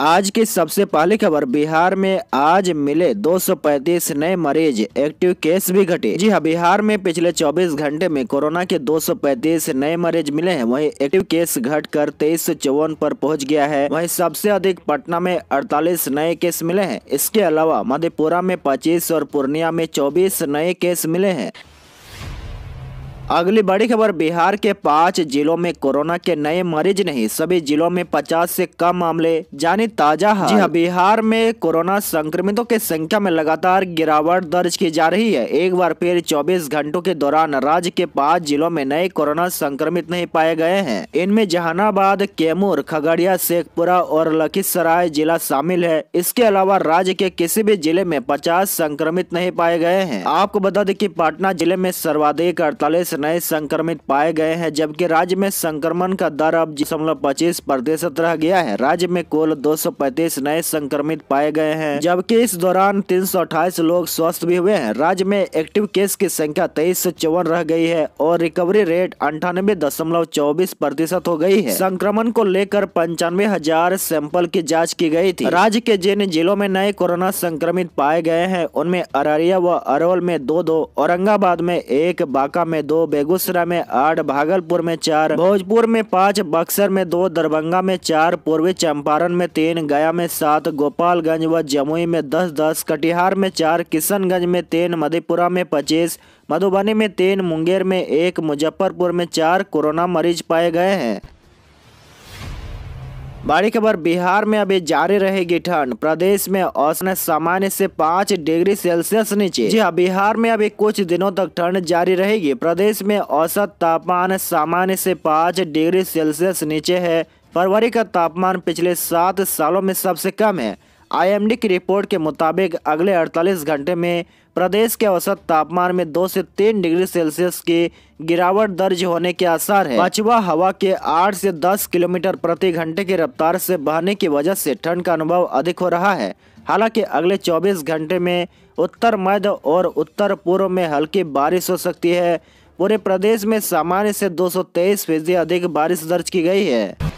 आज की सबसे पहली खबर बिहार में आज मिले 235 नए मरीज एक्टिव केस भी घटे जी हाँ बिहार में पिछले 24 घंटे में कोरोना के 235 नए मरीज मिले हैं वहीं एक्टिव केस घटकर तेईस चौवन पर पहुंच गया है वहीं सबसे अधिक पटना में 48 नए केस मिले हैं इसके अलावा मधेपुरा में 25 और पूर्णिया में 24 नए केस मिले हैं अगली बड़ी खबर बिहार के पांच जिलों में कोरोना के नए मरीज नहीं सभी जिलों में 50 से कम मामले जाने ताजा है हाँ। बिहार में कोरोना संक्रमितों की संख्या में लगातार गिरावट दर्ज की जा रही है एक बार फिर 24 घंटों के दौरान राज्य के पांच जिलों में नए कोरोना संक्रमित नहीं पाए गए हैं इनमें जहानाबाद कैमूर खगड़िया शेखपुरा और लखीसराय जिला शामिल है इसके अलावा राज्य के किसी भी जिले में पचास संक्रमित नहीं पाए गए हैं आपको बता दें की पटना जिले में सर्वाधिक अड़तालीस नए संक्रमित पाए गए हैं जबकि राज्य में संक्रमण का दर अब दशमलव पच्चीस प्रतिशत रह गया है राज्य में कुल 235 नए संक्रमित पाए गए हैं जबकि इस दौरान तीन लोग स्वस्थ भी हुए हैं राज्य में एक्टिव केस की संख्या तेईस सौ चौवन रह गई है और रिकवरी रेट अंठानबे दशमलव चौबीस प्रतिशत हो गई है संक्रमण को लेकर पंचानवे हजार सैंपल की जाँच की गयी थी राज्य के जिन जिलों में नए कोरोना संक्रमित पाए गए हैं उनमें अररिया व अरवल में दो दो औरंगाबाद में एक बांका में दो बेगूसराय में आठ भागलपुर में चार भोजपुर में पाँच बक्सर में दो दरभंगा में चार पूर्वी चंपारण में तीन गया में सात गोपालगंज व जमुई में दस दस कटिहार में चार किशनगंज में तीन मधेपुरा में पच्चीस मधुबनी में तीन मुंगेर में एक मुजफ्फरपुर में चार कोरोना मरीज पाए गए हैं बड़ी खबर बिहार में अभी जारी रहेगी ठंड प्रदेश में औसत सामान्य से पाँच डिग्री सेल्सियस नीचे जी हाँ बिहार में अभी कुछ दिनों तक ठंड जारी रहेगी प्रदेश में औसत तापमान सामान्य से पाँच डिग्री सेल्सियस नीचे है फरवरी का तापमान पिछले सात सालों में सबसे कम है आईएमडी की रिपोर्ट के मुताबिक अगले 48 घंटे में प्रदेश के औसत तापमान में दो से तीन डिग्री सेल्सियस की गिरावट दर्ज होने के आसार है पछुआ हवा के 8 से 10 किलोमीटर प्रति घंटे की रफ्तार से बहने की वजह से ठंड का अनुभव अधिक हो रहा है हालांकि अगले 24 घंटे में उत्तर मध्य और उत्तर पूर्व में हल्की बारिश हो सकती है पूरे प्रदेश में सामान्य से तेईस फीसदी अधिक बारिश दर्ज की गई है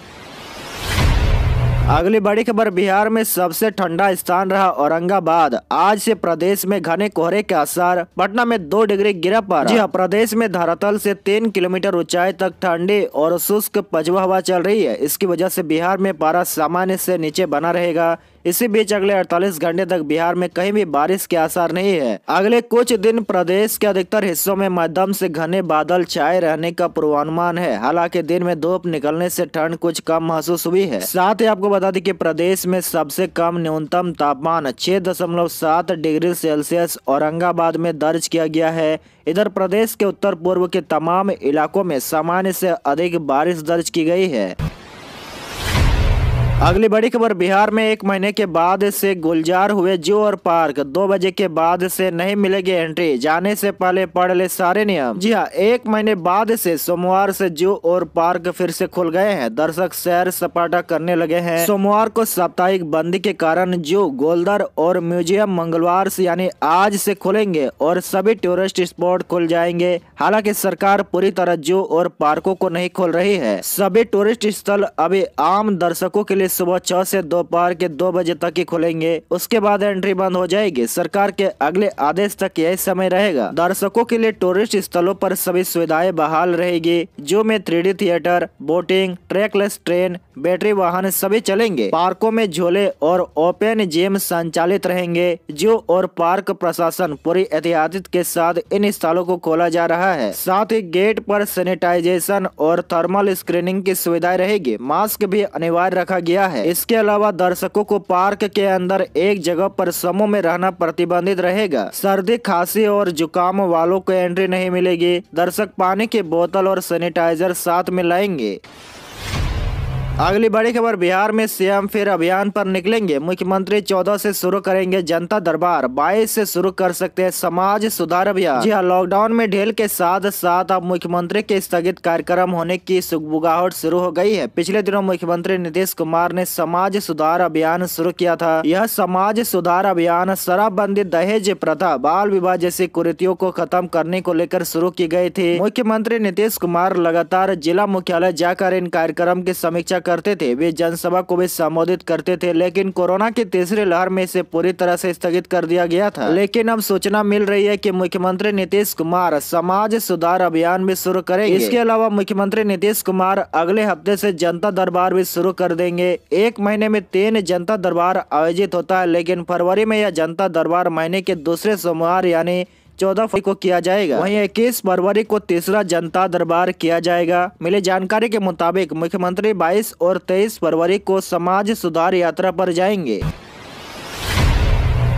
अगली बड़ी खबर बिहार में सबसे ठंडा स्थान रहा औरंगाबाद आज से प्रदेश में घने कोहरे के असर पटना में दो डिग्री गिरा पर जी हाँ प्रदेश में धरातल से तीन किलोमीटर ऊंचाई तक ठंडी और शुष्क पजवा हवा चल रही है इसकी वजह से बिहार में पारा सामान्य से नीचे बना रहेगा इसी बीच अगले अड़तालीस घंटे तक बिहार में कहीं भी बारिश के आसार नहीं है अगले कुछ दिन प्रदेश के अधिकतर हिस्सों में मध्यम से घने बादल छाए रहने का पूर्वानुमान है हालांकि दिन में धूप निकलने से ठंड कुछ कम महसूस हुई है साथ ही आपको बता दें कि प्रदेश में सबसे कम न्यूनतम तापमान छह डिग्री सेल्सियस औरंगाबाद में दर्ज किया गया है इधर प्रदेश के उत्तर पूर्व के तमाम इलाकों में सामान्य से अधिक बारिश दर्ज की गई है अगली बड़ी खबर बिहार में एक महीने के बाद से गुलजार हुए जू और पार्क दो बजे के बाद से नहीं मिलेगी एंट्री जाने से पहले पढ़ ले सारे नियम जी हाँ एक महीने बाद से सोमवार से जू और पार्क फिर से खुल गए हैं दर्शक सैर सपाटा करने लगे हैं सोमवार को साप्ताहिक बंदी के कारण जू गोलदर और म्यूजियम मंगलवार से यानी आज से खुलेंगे और सभी टूरिस्ट स्पॉट खुल जाएंगे हालांकि सरकार पूरी तरह जू और पार्कों को नहीं खोल रही है सभी टूरिस्ट स्थल अभी आम दर्शकों के लिए मंदिर सुबह छह से दोपहर के दो बजे तक ही खुलेंगे उसके बाद एंट्री बंद हो जाएगी सरकार के अगले आदेश तक यही समय रहेगा दर्शकों के लिए टूरिस्ट स्थलों पर सभी सुविधाएं बहाल रहेगी जो में three theatre boating trackless train battery वाहन सभी चलेंगे पार्कों में झोले और ओपन जिम संचालित रहेंगे जो और पार्क प्रशासन पूरी एहतियात के साथ इन स्थलों को खोला जा रहा है साथ ही गेट पर सैनिटाइजेशन और थर्मल स्क्रीनिंग की सुविधाएं रहेगी मास्क भी अनिवार्य रखा गया किया है इसके अलावा दर्शकों को पार्क के अंदर एक जगह पर समूह में रहना प्रतिबंधित रहेगा सर्दी खांसी और जुकाम वालों को एंट्री नहीं मिलेगी दर्शक पानी की बोतल और सैनिटाइजर साथ में लाएंगे अगली बड़ी खबर बिहार में सीएम फिर अभियान पर निकलेंगे मुख्यमंत्री 14 से शुरू करेंगे जनता दरबार 22 से शुरू कर सकते हैं समाज सुधार अभियान जी हाँ लॉकडाउन में ढेल के साथ साथ अब मुख्यमंत्री के स्थगित कार्यक्रम होने की सुखबुगाहट शुरू हो गई है पिछले दिनों मुख्यमंत्री नीतीश कुमार ने समाज सुधार अभियान शुरू किया था यह समाज सुधार अभियान शराबबंदी दहेज प्रथा बाल विवाह जैसी कुरीतियों को खत्म करने को लेकर शुरू की गयी थी मुख्यमंत्री नीतीश कुमार लगातार जिला मुख्यालय जाकर इन कार्यक्रम की समीक्षा करते थे वे जनसभा को भी संबोधित करते थे लेकिन कोरोना की तीसरी लहर में इसे पूरी तरह से स्थगित कर दिया गया था लेकिन अब सूचना मिल रही है कि मुख्यमंत्री नीतीश कुमार समाज सुधार अभियान भी शुरू करेंगे इसके अलावा मुख्यमंत्री नीतीश कुमार अगले हफ्ते से जनता दरबार भी शुरू कर देंगे एक महीने में तीन जनता दरबार आयोजित होता है लेकिन फरवरी में यह जनता दरबार महीने के दूसरे सोमवार यानी चौदह फरवरी को किया जाएगा वहीं इक्कीस फरवरी को तीसरा जनता दरबार किया जाएगा मिली जानकारी के मुताबिक मुख्यमंत्री बाईस और तेईस फरवरी को समाज सुधार यात्रा पर जाएंगे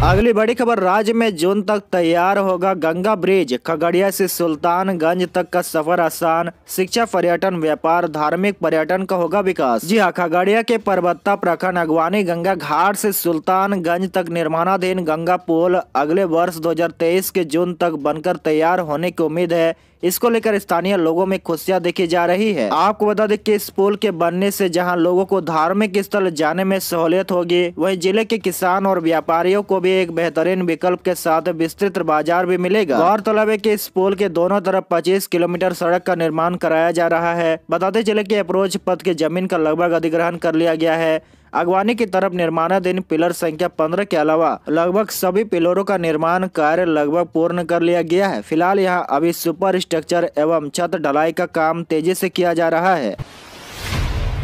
अगली बड़ी खबर राज्य में जून तक तैयार होगा गंगा ब्रिज खगड़िया से सुल्तानगंज तक का सफर आसान शिक्षा पर्यटन व्यापार धार्मिक पर्यटन का होगा विकास जी हाँ खगड़िया के परबत्ता प्रखंड अगवानी गंगा घाट से सुल्तानगंज तक निर्माणाधीन गंगा पुल अगले वर्ष 2023 के जून तक बनकर तैयार होने की उम्मीद है इसको लेकर स्थानीय लोगों में खुशियां देखी जा रही है आपको बता दें कि इस पुल के बनने से जहां लोगों को धार्मिक स्थल जाने में सहूलियत होगी वहीं जिले के किसान और व्यापारियों को भी एक बेहतरीन विकल्प के साथ विस्तृत बाजार भी मिलेगा गौरतलब है की इस पुल के दोनों तरफ पच्चीस किलोमीटर सड़क का निर्माण कराया जा रहा है बताते चले की अप्रोच पथ के जमीन का लगभग अधिग्रहण कर लिया गया है अगवानी की तरफ निर्माणाधीन पिलर संख्या पंद्रह के अलावा लगभग सभी पिलरों का निर्माण कार्य लगभग पूर्ण कर लिया गया है फिलहाल यहाँ अभी सुपर स्ट्रक्चर एवं छत ढलाई का काम तेजी से किया जा रहा है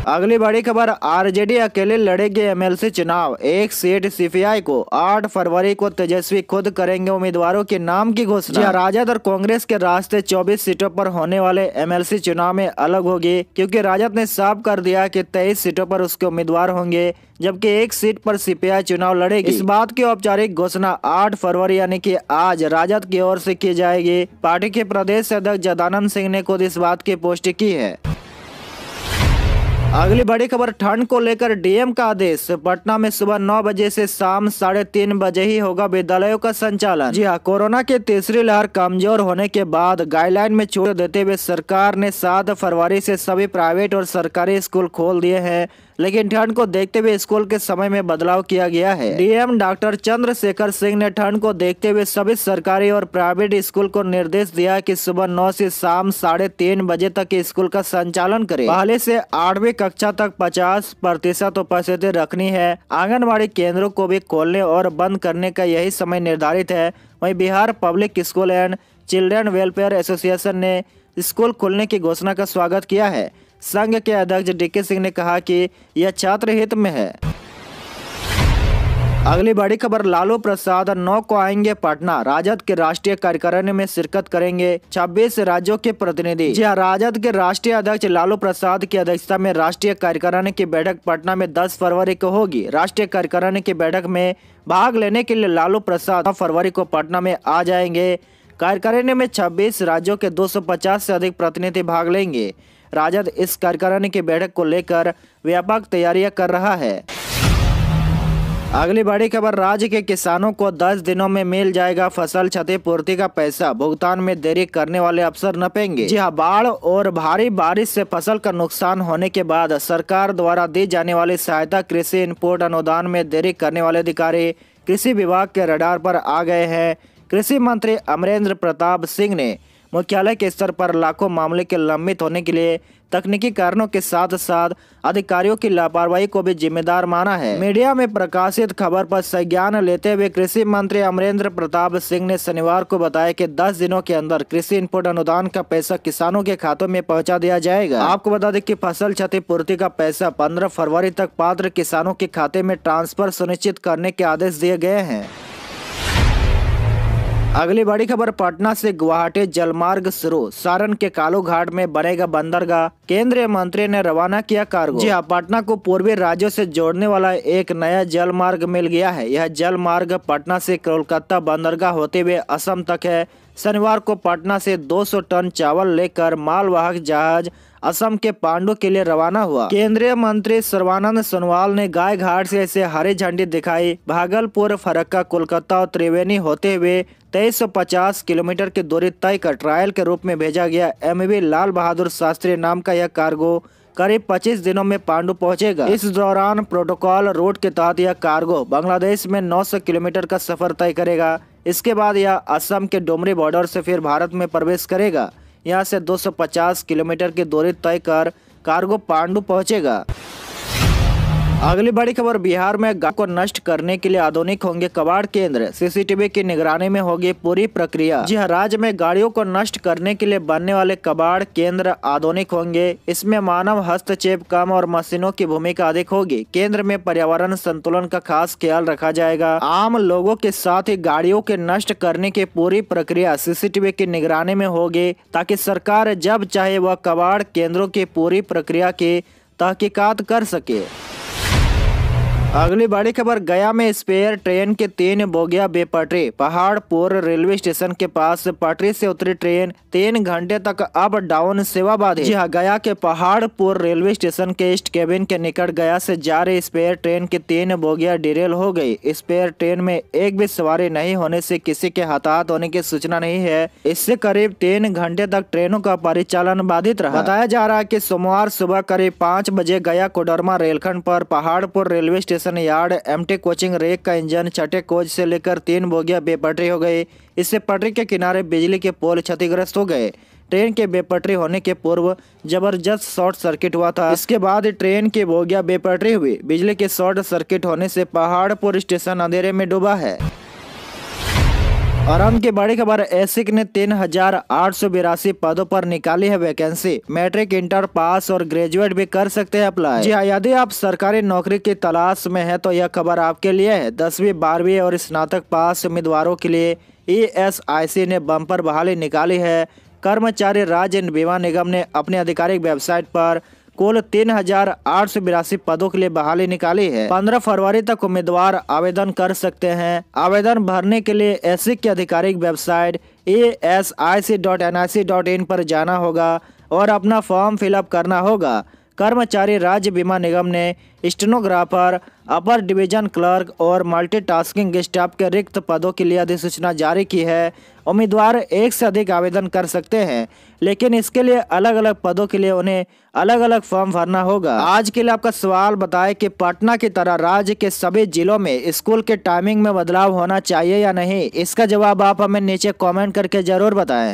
अगली बड़ी खबर आरजेडी अकेले लड़ेगी एमएलसी चुनाव एक सीट सीपीआई को 8 फरवरी को तेजस्वी खुद करेंगे उम्मीदवारों के नाम की घोषणा हाँ। राजद और कांग्रेस के रास्ते 24 सीटों पर होने वाले एमएलसी चुनाव में अलग होगी क्योंकि राजद ने साफ कर दिया कि 23 सीटों पर उसके उम्मीदवार होंगे जबकि एक सीट पर सीपीआई चुनाव लड़ेगी इस बात की औपचारिक घोषणा 8 फरवरी यानी कि आज राजद की ओर से की जाएगी पार्टी के प्रदेश अध्यक्ष जदानंद सिंह ने खुद इस बात की पुष्टि की है अगली बड़ी खबर ठंड को लेकर डीएम का आदेश पटना में सुबह नौ बजे से शाम साढ़े तीन बजे ही होगा विद्यालयों का संचालन जी हाँ कोरोना के तीसरी लहर कमजोर होने के बाद गाइडलाइन में छूट देते हुए सरकार ने सात फरवरी से सभी प्राइवेट और सरकारी स्कूल खोल दिए हैं लेकिन ठंड को देखते हुए स्कूल के समय में बदलाव किया गया है डीएम डॉक्टर चंद्रशेखर सिंह ने ठंड को देखते हुए सभी सरकारी और प्राइवेट स्कूल को निर्देश दिया कि सुबह नौ से शाम साढ़े तीन बजे तक स्कूल का संचालन करें पहले से आठवीं कक्षा तक 50 प्रतिशत उपस्थिति रखनी है आंगनबाड़ी केंद्रों को भी खोलने और बंद करने का यही समय निर्धारित है वहीं Bihar public school and children welfare association ने स्कूल खोलने की घोषणा का स्वागत किया है संघ के अध्यक्ष डी सिंह ने कहा कि यह छात्र हित में है अगली बड़ी खबर लालू प्रसाद नौ को आएंगे पटना राजद के राष्ट्रीय कार्यकारिणी में शिरकत करेंगे 26 राज्यों के प्रतिनिधि जी हाँ, राजद के राष्ट्रीय अध्यक्ष लालू प्रसाद की अध्यक्षता में राष्ट्रीय कार्यकारिणी की बैठक पटना में 10 फरवरी को होगी राष्ट्रीय कार्यकारिणी की बैठक में भाग लेने के लिए लालू प्रसाद नौ फरवरी को पटना में आ जाएंगे कार्यकारिणी में छब्बीस राज्यों के दो से अधिक प्रतिनिधि भाग लेंगे राजद इस कार्यकारिणी की बैठक को लेकर व्यापक तैयारियां कर रहा है अगली बड़ी खबर राज्य के किसानों को 10 दिनों में मिल जाएगा फसल क्षतिपूर्ति का पैसा भुगतान में देरी करने वाले अफसर नपेंगे जी हाँ बाढ़ और भारी बारिश से फसल का नुकसान होने के बाद सरकार द्वारा दी जाने वाली सहायता कृषि इनपुट अनुदान में देरी करने वाले अधिकारी कृषि विभाग के रडार पर आ गए हैं कृषि मंत्री अमरेंद्र प्रताप सिंह ने मुख्यालय के स्तर पर लाखों मामले के लंबित होने के लिए तकनीकी कारणों के साथ साथ अधिकारियों की लापरवाही को भी जिम्मेदार माना है मीडिया में प्रकाशित खबर पर संज्ञान लेते हुए कृषि मंत्री अमरेंद्र प्रताप सिंह ने शनिवार को बताया कि 10 दिनों के अंदर कृषि इनपुट अनुदान का पैसा किसानों के खातों में पहुंचा दिया जाएगा आपको बता दें कि फसल क्षतिपूर्ति का पैसा पंद्रह फरवरी तक पात्र किसानों के खाते में ट्रांसफर सुनिश्चित करने के आदेश दिए गए हैं अगली बड़ी खबर पटना से गुवाहाटी जलमार्ग शुरू सारण के कालू घाट में बनेगा बंदरगाह केंद्रीय मंत्री ने रवाना किया कार्गो जी हाँ पटना को पूर्वी राज्यों से जोड़ने वाला एक नया जलमार्ग मिल गया है यह जलमार्ग पटना से कोलकाता बंदरगाह होते हुए असम तक है शनिवार को पटना से 200 टन चावल लेकर मालवाहक जहाज असम के पांडु के लिए रवाना हुआ केंद्रीय मंत्री सर्वानंद सोनोवाल ने गाय घाट से इसे हरी झंडी दिखाई भागलपुर फरक्का कोलकाता और त्रिवेणी होते हुए 2350 किलोमीटर की दूरी तय कर ट्रायल के रूप में भेजा गया एम लाल बहादुर शास्त्री नाम का यह कार्गो करीब 25 दिनों में पांडु पहुंचेगा इस दौरान प्रोटोकॉल रूट के तहत यह कार्गो बांग्लादेश में 900 किलोमीटर का सफर तय करेगा इसके बाद यह असम के डोमरी बॉर्डर से फिर भारत में प्रवेश करेगा यहाँ से 250 किलोमीटर की दूरी तय कर कार्गो पांडु पहुँचेगा अगली बड़ी खबर बिहार में गांव को नष्ट करने के लिए आधुनिक होंगे कबाड़ केंद्र सीसीटीवी की निगरानी में होगी पूरी प्रक्रिया जी राज्य में गाड़ियों को नष्ट करने के लिए बनने वाले कबाड़ केंद्र आधुनिक होंगे इसमें मानव हस्तक्षेप कम और मशीनों की भूमिका अधिक होगी केंद्र में पर्यावरण संतुलन का खास ख्याल रखा जाएगा आम लोगों के साथ ही गाड़ियों के नष्ट करने की पूरी प्रक्रिया सीसीटीवी की निगरानी में होगी ताकि सरकार जब चाहे वह कबाड़ केंद्रों की पूरी प्रक्रिया की तहकीकात कर सके अगली बड़ी खबर गया में स्पेयर ट्रेन के तीन बोगिया बेपटरी पहाड़पुर रेलवे स्टेशन के पास पटरी से उतरी ट्रेन तीन घंटे तक अप डाउन सेवा बाधित जी हाँ गया के पहाड़पुर रेलवे स्टेशन के ईस्ट केबिन के निकट गया से जा रही स्पेयर ट्रेन की तीन बोगिया डिरेल हो गई स्पेयर ट्रेन में एक भी सवारी नहीं होने से किसी के हताहत होने की सूचना नहीं है इससे करीब तीन घंटे तक ट्रेनों का परिचालन बाधित रहा बताया जा रहा है की सोमवार सुबह करीब पाँच बजे गया कोडरमा रेलखंड आरोप Paharpur railway station production yard MT coaching rake का इंजन छठे कोच से लेकर तीन बोगियां बेपटरी हो गई इससे पटरी के किनारे बिजली के पोल क्षतिग्रस्त हो गए ट्रेन के बेपटरी होने के पूर्व जबरदस्त शॉर्ट सर्किट हुआ था इसके बाद ट्रेन की बोगियां बेपटरी हुई बिजली के शॉर्ट सर्किट होने से पहाड़पुर स्टेशन अंधेरे में डूबा है आराम की बड़ी खबर एसिक ने तीन हजार आठ सौ बिरासी पदों पर निकाली है वैकेंसी मैट्रिक इंटर पास और ग्रेजुएट भी कर सकते हैं अप्लाई जी हाँ, यदि आप सरकारी नौकरी की तलाश में हैं तो यह खबर आपके लिए है दसवीं बारहवीं और स्नातक पास उम्मीदवारों के लिए ईएसआईसी ने बम्पर बहाली निकाली है कर्मचारी राज्य बीमा निगम ने अपने आधिकारिक वेबसाइट पर कुल तीन हजार आठ सौ बिरासी पदों के लिए बहाली निकाली है पंद्रह फरवरी तक उम्मीदवार आवेदन कर सकते हैं आवेदन भरने के लिए एस की आधिकारिक website E S I C dot N I C dot in पर जाना होगा और अपना फॉर्म फिलअप करना होगा कर्मचारी राज्य बीमा निगम ने स्टेनोग्राफर अपर डिवीजन क्लर्क और मल्टीटास्किंग स्टाफ के रिक्त पदों के लिए अधिसूचना जारी की है उम्मीदवार एक से अधिक आवेदन कर सकते हैं लेकिन इसके लिए अलग अलग पदों के लिए उन्हें अलग अलग फॉर्म भरना होगा आज के लिए आपका सवाल बताए कि पटना की तरह राज्य के सभी जिलों में स्कूल के टाइमिंग में बदलाव होना चाहिए या नहीं इसका जवाब आप हमें नीचे कॉमेंट करके जरूर बताएं